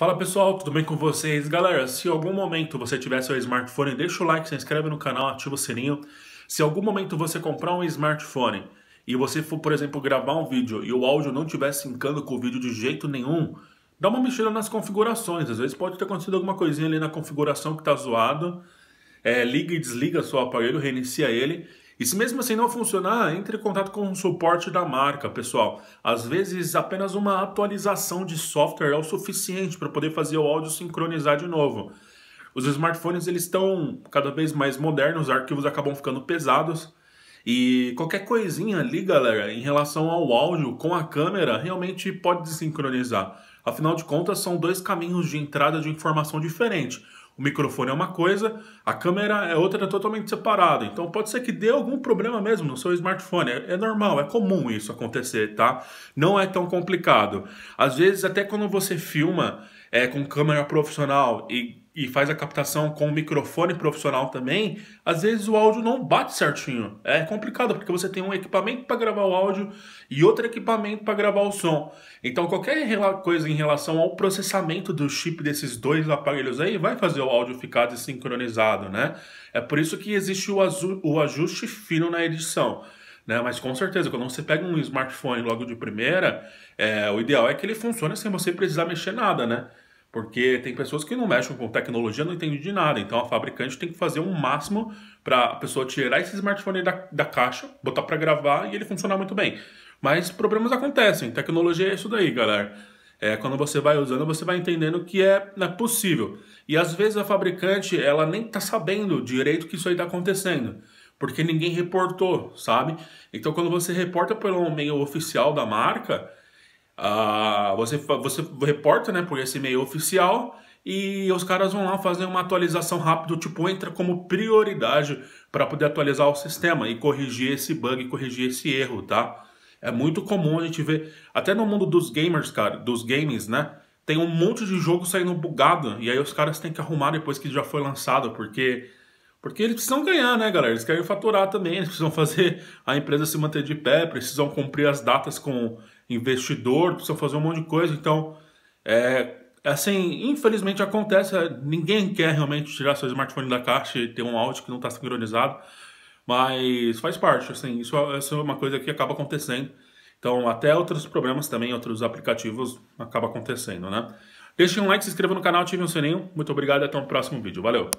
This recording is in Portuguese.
Fala pessoal, tudo bem com vocês? Galera, se em algum momento você tiver seu smartphone, deixa o like, se inscreve no canal, ativa o sininho. Se em algum momento você comprar um smartphone e você for, por exemplo, gravar um vídeo e o áudio não estiver sincando com o vídeo de jeito nenhum, dá uma mexida nas configurações. Às vezes pode ter acontecido alguma coisinha ali na configuração que está zoado. É, liga e desliga seu aparelho, reinicia ele e se mesmo assim não funcionar, entre em contato com o suporte da marca, pessoal. Às vezes apenas uma atualização de software é o suficiente para poder fazer o áudio sincronizar de novo. Os smartphones eles estão cada vez mais modernos, os arquivos acabam ficando pesados. E qualquer coisinha ali, galera, em relação ao áudio com a câmera, realmente pode desincronizar. Afinal de contas, são dois caminhos de entrada de informação diferente. O microfone é uma coisa, a câmera é outra, é totalmente separada. Então pode ser que dê algum problema mesmo no seu smartphone. É, é, normal, é comum isso acontecer, tá? Não é tão complicado. Às vezes, até quando você filma é, com câmera profissional e e faz a captação com o microfone profissional também, às vezes o áudio não bate certinho. É complicado porque você tem um equipamento para gravar o áudio e outro equipamento para gravar o som. Então qualquer coisa em relação ao processamento do chip desses dois aparelhos aí vai fazer o áudio ficar desincronizado, né? É por isso que existe o, o ajuste fino na edição. Né? Mas com certeza, quando você pega um smartphone logo de primeira, é, o ideal é que ele funcione sem você precisar mexer nada, né? Porque tem pessoas que não mexem com tecnologia, não entendem de nada. Então a fabricante tem que fazer um máximo para a pessoa tirar esse smartphone da, da caixa, botar para gravar e ele funcionar muito bem. Mas problemas acontecem. Tecnologia é isso daí, galera. É, quando você vai usando, você vai entendendo que é, é possível. E às vezes a fabricante, ela nem tá sabendo direito que isso aí tá acontecendo. Porque ninguém reportou, sabe? Então quando você reporta pelo meio oficial da marca, Uh, você, você reporta né, por esse e-mail oficial e os caras vão lá fazer uma atualização rápida, tipo, entra como prioridade para poder atualizar o sistema e corrigir esse bug, corrigir esse erro, tá? É muito comum a gente ver, até no mundo dos gamers, cara, dos games, né? Tem um monte de jogo saindo bugado e aí os caras têm que arrumar depois que já foi lançado, porque porque eles precisam ganhar, né, galera? Eles querem faturar também, eles precisam fazer a empresa se manter de pé, precisam cumprir as datas com investidor, precisa fazer um monte de coisa. Então, é, assim, infelizmente acontece, é, ninguém quer realmente tirar seu smartphone da caixa e ter um áudio que não está sincronizado, mas faz parte, assim, isso, isso é uma coisa que acaba acontecendo. Então, até outros problemas também, outros aplicativos, acaba acontecendo, né? Deixe um like, se inscreva no canal, ative o um sininho. Muito obrigado e até o próximo vídeo. Valeu!